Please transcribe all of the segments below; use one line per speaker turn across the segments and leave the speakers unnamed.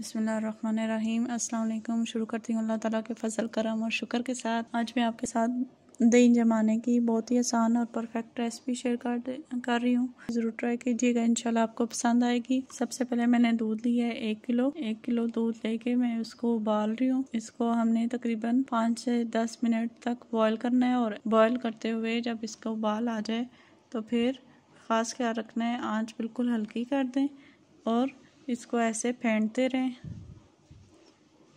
अस्सलाम अल्लाम शुरू करती हूँ अल्लाह ताला के फजल करम और शुक्र के साथ आज मैं आपके साथ दही जमाने की बहुत ही आसान और परफेक्ट रेसिपी शेयर कर कर रही हूँ ज़रूर ट्राई कीजिएगा इंशाल्लाह आपको पसंद आएगी सबसे पहले मैंने दूध लिया है एक किलो एक किलो दूध लेके मैं उसको उबाल रही हूँ इसको हमने तकरीबन पाँच से दस मिनट तक बॉयल करना है और बॉयल करते हुए जब इसका उबाल आ जाए तो फिर ख़ास ख्याल रखना है आँच बिल्कुल हल्की कर दें और इसको ऐसे फेंटते रहें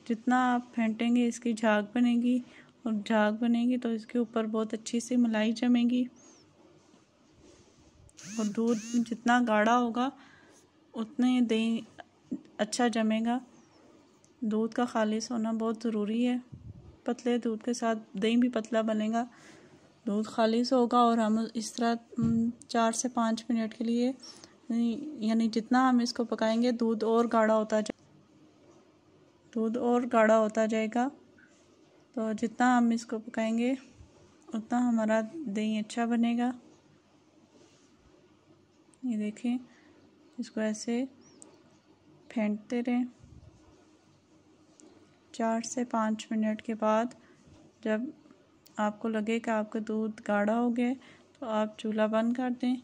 जितना आप फेंटेंगे इसकी झाग बनेगी और झाग बनेगी तो इसके ऊपर बहुत अच्छी सी मलाई जमेगी और दूध जितना गाढ़ा होगा उतने दही अच्छा जमेगा दूध का खालिश होना बहुत ज़रूरी है पतले दूध के साथ दही भी पतला बनेगा दूध खालिश होगा और हम इस तरह चार से पाँच मिनट के लिए यानी जितना हम इसको पकाएंगे दूध और गाढ़ा होता जाए दूध और गाढ़ा होता जाएगा तो जितना हम इसको पकाएंगे उतना हमारा दही अच्छा बनेगा ये देखें इसको ऐसे फेंटते रहें चार से पाँच मिनट के बाद जब आपको लगे कि आपका दूध गाढ़ा हो गया तो आप चूल्हा बंद कर दें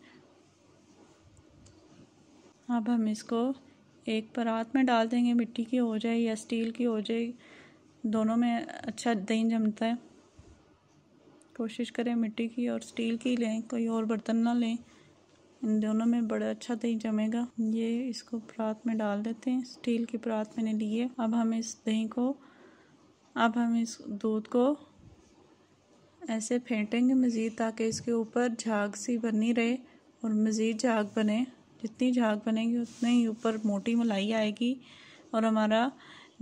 अब हम इसको एक परात में डाल देंगे मिट्टी की हो जाए या स्टील की हो जाए दोनों में अच्छा दही जमता है कोशिश करें मिट्टी की और स्टील की लें कोई और बर्तन ना लें इन दोनों में बड़ा अच्छा दही जमेगा ये इसको परात में डाल देते हैं स्टील की परात मैंने ली है अब हम इस दही को अब हम इस दूध को ऐसे फेंटेंगे मज़ीद ताकि इसके ऊपर झाग सी बनी रहे और मज़ीद झाग बने जितनी झाग बनेगी उतने ही ऊपर मोटी मलाई आएगी और हमारा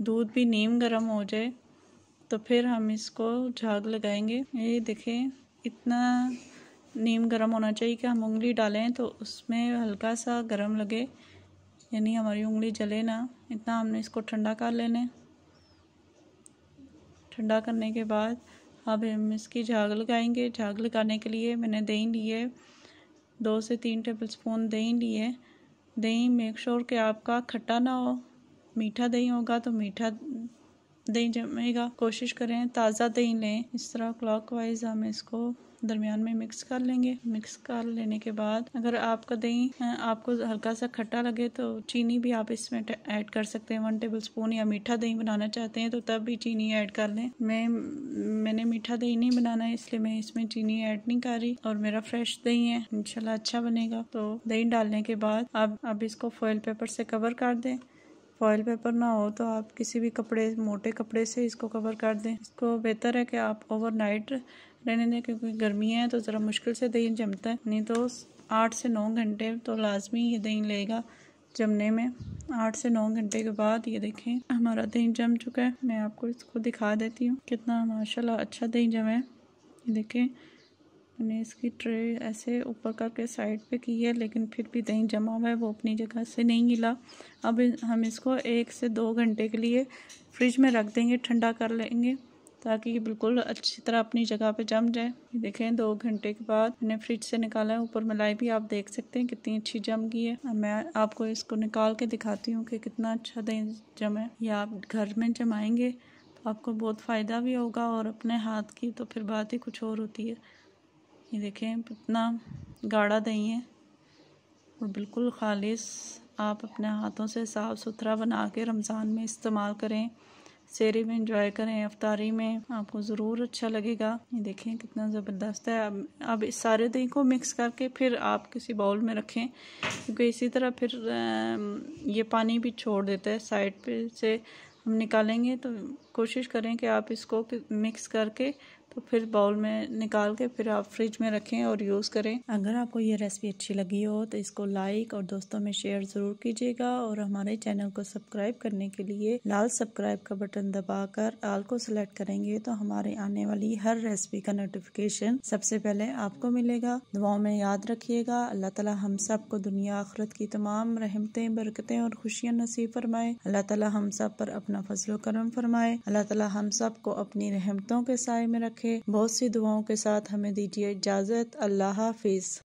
दूध भी नीम गर्म हो जाए तो फिर हम इसको झाग लगाएंगे ये देखें इतना नीम गर्म होना चाहिए कि हम उंगली डालें तो उसमें हल्का सा गर्म लगे यानी हमारी उंगली जले ना इतना हमने इसको ठंडा कर लेना ठंडा करने के बाद अब हम इसकी झाग लगाएंगे झाग लगाने के लिए मैंने दही लिए है दो से तीन टेबल स्पून दही लिए दही मेक श्योर कि आपका खट्टा ना हो मीठा दही होगा तो मीठा दही जमेगा कोशिश करें ताज़ा दही लें इस तरह क्लॉक वाइज हम इसको दरमियान में मिक्स कर लेंगे मिक्स कर लेने के बाद अगर आपका दही आपको हल्का सा खट्टा लगे तो चीनी भी आप इसमें ऐड कर सकते हैं वन टेबल स्पून या मीठा दही बनाना चाहते हैं तो तब भी चीनी ऐड कर लें मैं मैंने मीठा दही नहीं बनाना है इसलिए मैं इसमें चीनी ऐड नहीं कर रही और मेरा फ्रेश दही है इनशाला अच्छा बनेगा तो दही डालने के बाद अब अब इसको फॉयल पेपर से कवर कर दें फॉयल पेपर ना हो तो आप किसी भी कपड़े मोटे कपड़े से इसको कवर कर दें इसको बेहतर है कि आप ओवरनाइट रहने दें क्योंकि गर्मियाँ हैं तो ज़रा मुश्किल से दही जमता है नहीं तो आठ से नौ घंटे तो लाजमी ये दही लेगा जमने में आठ से नौ घंटे के बाद ये देखें हमारा दही जम चुका है मैं आपको इसको दिखा देती हूँ कितना माशाल्लाह अच्छा दही जमा है ये देखें मैंने इसकी ट्रे ऐसे ऊपर करके साइड पे की है लेकिन फिर भी दही जमा हुआ है वो अपनी जगह से नहीं हिला अब हम इसको एक से दो घंटे के लिए फ्रिज में रख देंगे ठंडा कर लेंगे ताकि ये बिल्कुल अच्छी तरह अपनी जगह पे जम जाए देखें दो घंटे के बाद मैंने फ्रिज से निकाला है ऊपर मलाई भी आप देख सकते हैं कितनी अच्छी जम गई है मैं आपको इसको निकाल के दिखाती हूँ कि कितना अच्छा दही है या आप घर में जमाएंगे तो आपको बहुत फ़ायदा भी होगा और अपने हाथ की तो फिर बात ही कुछ और होती है ये देखें इतना गाढ़ा दही है और बिल्कुल खालिश आप अपने हाथों से साफ़ सुथरा बना के रमज़ान में इस्तेमाल करें सेरी में इंजॉय करें अफ्तारी में आपको ज़रूर अच्छा लगेगा ये देखें कितना ज़बरदस्त है अब अब इस सारे दही को मिक्स करके फिर आप किसी बाउल में रखें क्योंकि इसी तरह फिर ये पानी भी छोड़ देता है साइड पे से हम निकालेंगे तो कोशिश करें कि आप इसको मिक्स करके तो फिर बाउल में निकाल के फिर आप फ्रिज में रखें और यूज़ करें अगर आपको ये रेसिपी अच्छी लगी हो तो इसको लाइक और दोस्तों में शेयर ज़रूर कीजिएगा और हमारे चैनल को सब्सक्राइब करने के लिए लाल सब्सक्राइब का बटन दबाकर आल को सिलेक्ट करेंगे तो हमारे आने वाली हर रेसिपी का नोटिफिकेशन सबसे पहले आपको मिलेगा दुआओं में याद रखिएगा अल्लाह ताला हम सब को दुनिया आखरत की तमाम रहमतें बरकतें और खुशियाँ नसीब फरमाए अल्लाह ताला हम सब पर अपना फजलो करम फरमाए अल्लाह ताला हम सब को अपनी रहमतों के साय में रखे रखें बहुत सी दुआओं के साथ हमें दीजिए इजाज़त अल्लाह हाफिज